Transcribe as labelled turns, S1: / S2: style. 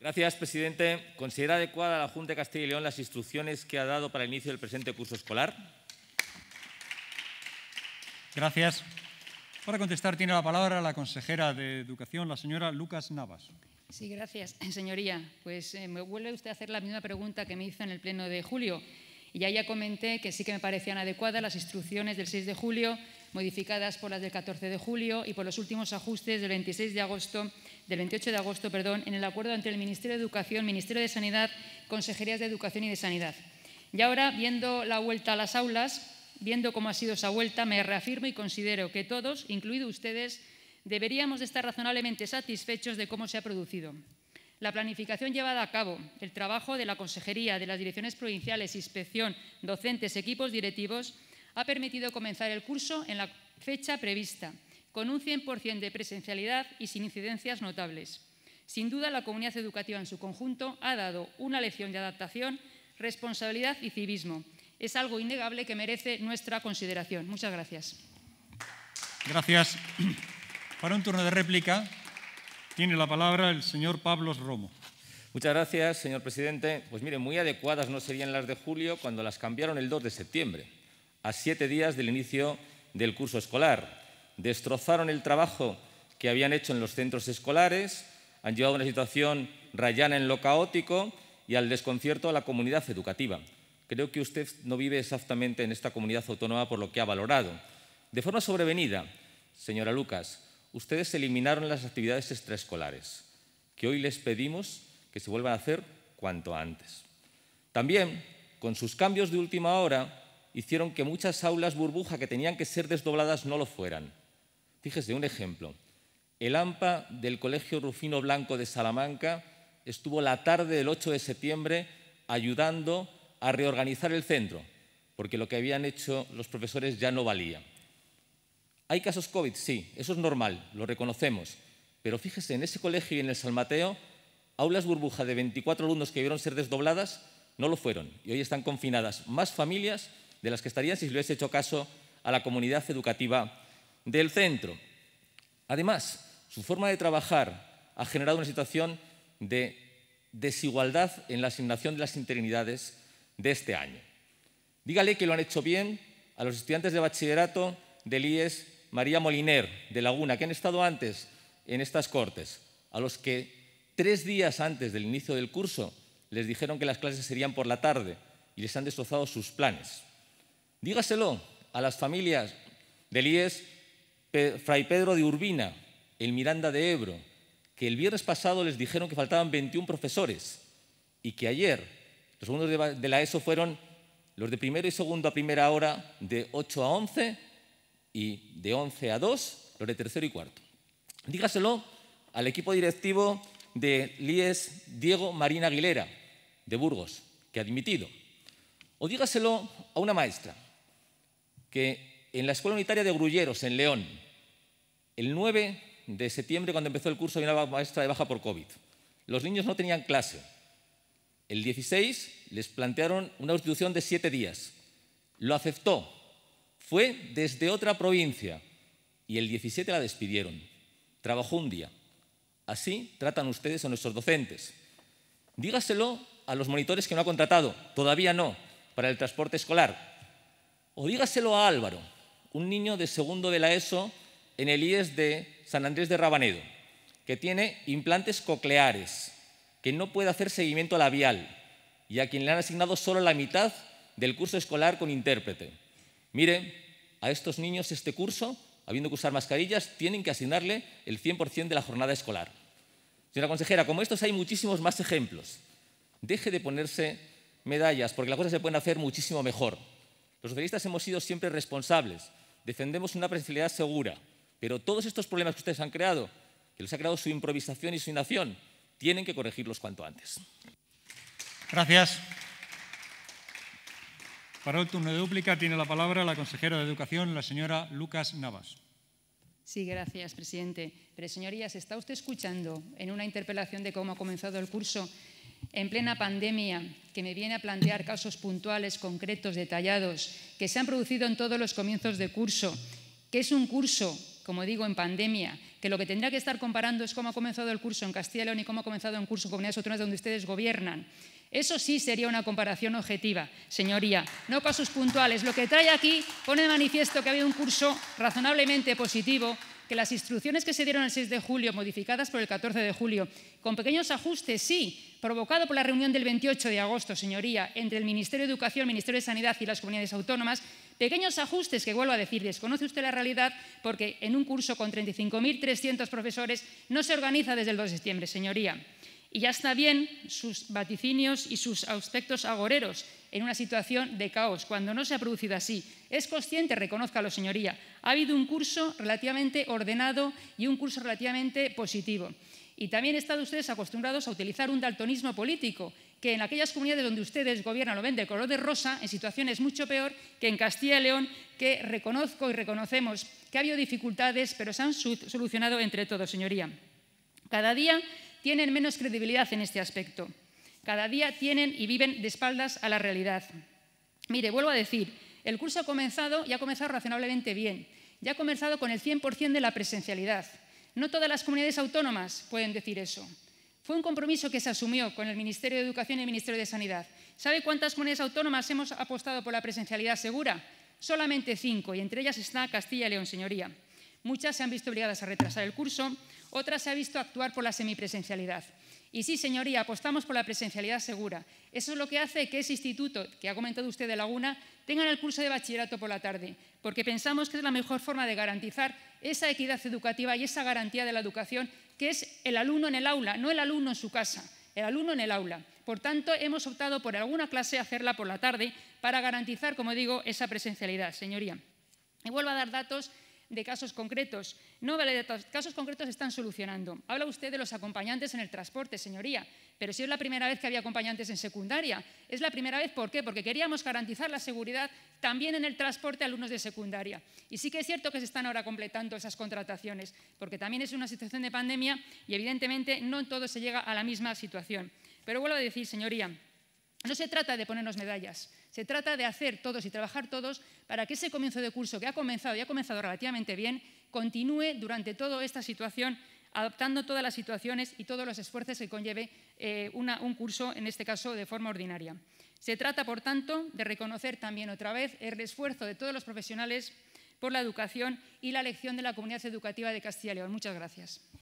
S1: Gracias, presidente. ¿Considera adecuada la Junta de Castilla y León las instrucciones que ha dado para el inicio del presente curso escolar? Gracias. Para contestar tiene la palabra la consejera de Educación, la señora Lucas Navas.
S2: Sí, gracias, señoría. Pues eh, me vuelve usted a hacer la misma pregunta que me hizo en el pleno de julio. Y ya ya comenté que sí que me parecían adecuadas las instrucciones del 6 de julio, modificadas por las del 14 de julio y por los últimos ajustes del 26 de agosto del 28 de agosto perdón, en el acuerdo entre el Ministerio de Educación, Ministerio de Sanidad, Consejerías de Educación y de Sanidad. Y ahora, viendo la vuelta a las aulas, viendo cómo ha sido esa vuelta, me reafirmo y considero que todos, incluidos ustedes, deberíamos estar razonablemente satisfechos de cómo se ha producido. La planificación llevada a cabo, el trabajo de la Consejería, de las direcciones provinciales, inspección, docentes, equipos directivos, ha permitido comenzar el curso en la fecha prevista, con un 100% de presencialidad y sin incidencias notables. Sin duda, la comunidad educativa en su conjunto ha dado una lección de adaptación, responsabilidad y civismo. Es algo innegable que merece nuestra consideración. Muchas gracias.
S1: Gracias. Para un turno de réplica, tiene la palabra el señor Pablo Romo. Muchas gracias, señor presidente. Pues mire, muy adecuadas no serían las de julio cuando las cambiaron el 2 de septiembre, a siete días del inicio del curso escolar destrozaron el trabajo que habían hecho en los centros escolares, han llevado a una situación rayana en lo caótico y al desconcierto a la comunidad educativa. Creo que usted no vive exactamente en esta comunidad autónoma por lo que ha valorado. De forma sobrevenida, señora Lucas, ustedes eliminaron las actividades extraescolares, que hoy les pedimos que se vuelvan a hacer cuanto antes. También, con sus cambios de última hora, hicieron que muchas aulas burbuja que tenían que ser desdobladas no lo fueran. Fíjese, un ejemplo. El AMPA del Colegio Rufino Blanco de Salamanca estuvo la tarde del 8 de septiembre ayudando a reorganizar el centro, porque lo que habían hecho los profesores ya no valía. ¿Hay casos COVID? Sí, eso es normal, lo reconocemos. Pero fíjese, en ese colegio y en el San Mateo, aulas burbuja de 24 alumnos que debieron ser desdobladas no lo fueron y hoy están confinadas más familias de las que estarían si se hubiese hecho caso a la comunidad educativa del centro. Además, su forma de trabajar ha generado una situación de desigualdad en la asignación de las interinidades de este año. Dígale que lo han hecho bien a los estudiantes de bachillerato del IES María Moliner de Laguna, que han estado antes en estas cortes, a los que tres días antes del inicio del curso les dijeron que las clases serían por la tarde y les han destrozado sus planes. Dígaselo a las familias del IES Fray Pedro de Urbina, el Miranda de Ebro, que el viernes pasado les dijeron que faltaban 21 profesores y que ayer los segundos de la ESO fueron los de primero y segundo a primera hora de 8 a 11 y de 11 a 2 los de tercero y cuarto. Dígaselo al equipo directivo de LIES Diego Marina Aguilera, de Burgos, que ha admitido. O dígaselo a una maestra que en la Escuela Unitaria de Grulleros, en León, el 9 de septiembre, cuando empezó el curso, había una maestra de baja por COVID. Los niños no tenían clase. El 16 les plantearon una sustitución de siete días. Lo aceptó. Fue desde otra provincia. Y el 17 la despidieron. Trabajó un día. Así tratan ustedes a nuestros docentes. Dígaselo a los monitores que no ha contratado. Todavía no. Para el transporte escolar. O dígaselo a Álvaro, un niño de segundo de la ESO en el IES de San Andrés de Rabanedo, que tiene implantes cocleares, que no puede hacer seguimiento labial y a quien le han asignado solo la mitad del curso escolar con intérprete. Mire, a estos niños este curso, habiendo que usar mascarillas, tienen que asignarle el 100% de la jornada escolar. Señora consejera, como estos hay muchísimos más ejemplos. Deje de ponerse medallas, porque las cosas se pueden hacer muchísimo mejor. Los socialistas hemos sido siempre responsables, defendemos una presencialidad segura, pero todos estos problemas que ustedes han creado, que les ha creado su improvisación y su inacción, tienen que corregirlos cuanto antes. Gracias. Para el turno de dúplica tiene la palabra la consejera de Educación, la señora Lucas Navas.
S2: Sí, gracias, presidente. Pero, señorías, está usted escuchando en una interpelación de cómo ha comenzado el curso en plena pandemia, que me viene a plantear casos puntuales, concretos, detallados, que se han producido en todos los comienzos de curso, que es un curso como digo, en pandemia, que lo que tendría que estar comparando es cómo ha comenzado el curso en Castilla y León y cómo ha comenzado el curso en comunidades autónomas donde ustedes gobiernan. Eso sí sería una comparación objetiva, señoría, no casos puntuales. Lo que trae aquí pone de manifiesto que ha habido un curso razonablemente positivo que las instrucciones que se dieron el 6 de julio, modificadas por el 14 de julio, con pequeños ajustes, sí, provocado por la reunión del 28 de agosto, señoría, entre el Ministerio de Educación, el Ministerio de Sanidad y las comunidades autónomas, pequeños ajustes que vuelvo a decir, desconoce usted la realidad porque en un curso con 35.300 profesores no se organiza desde el 2 de septiembre, señoría. Y ya está bien sus vaticinios y sus aspectos agoreros en una situación de caos, cuando no se ha producido así. Es consciente, reconozcalo, señoría. Ha habido un curso relativamente ordenado y un curso relativamente positivo. Y también están ustedes acostumbrados a utilizar un daltonismo político, que en aquellas comunidades donde ustedes gobiernan lo ven de color de rosa, en situaciones mucho peor que en Castilla y León, que reconozco y reconocemos que ha habido dificultades, pero se han solucionado entre todos, señoría. Cada día tienen menos credibilidad en este aspecto. Cada día tienen y viven de espaldas a la realidad. Mire, vuelvo a decir, el curso ha comenzado y ha comenzado razonablemente bien. Ya ha comenzado con el 100% de la presencialidad. No todas las comunidades autónomas pueden decir eso. Fue un compromiso que se asumió con el Ministerio de Educación y el Ministerio de Sanidad. ¿Sabe cuántas comunidades autónomas hemos apostado por la presencialidad segura? Solamente cinco, y entre ellas está Castilla y León, señoría. Muchas se han visto obligadas a retrasar el curso otra se ha visto actuar por la semipresencialidad. Y sí, señoría, apostamos por la presencialidad segura. Eso es lo que hace que ese instituto, que ha comentado usted de Laguna, tenga el curso de bachillerato por la tarde, porque pensamos que es la mejor forma de garantizar esa equidad educativa y esa garantía de la educación, que es el alumno en el aula, no el alumno en su casa, el alumno en el aula. Por tanto, hemos optado por alguna clase hacerla por la tarde para garantizar, como digo, esa presencialidad, señoría. Y vuelvo a dar datos de casos concretos. No vale de casos concretos están solucionando. Habla usted de los acompañantes en el transporte, señoría, pero si es la primera vez que había acompañantes en secundaria, es la primera vez, ¿por qué? Porque queríamos garantizar la seguridad también en el transporte a alumnos de secundaria. Y sí que es cierto que se están ahora completando esas contrataciones, porque también es una situación de pandemia y evidentemente no todo se llega a la misma situación. Pero vuelvo a decir, señoría, no se trata de ponernos medallas, se trata de hacer todos y trabajar todos para que ese comienzo de curso que ha comenzado y ha comenzado relativamente bien continúe durante toda esta situación, adaptando todas las situaciones y todos los esfuerzos que conlleve eh, un curso, en este caso de forma ordinaria. Se trata, por tanto, de reconocer también otra vez el esfuerzo de todos los profesionales por la educación y la elección de la comunidad educativa de Castilla y León. Muchas gracias.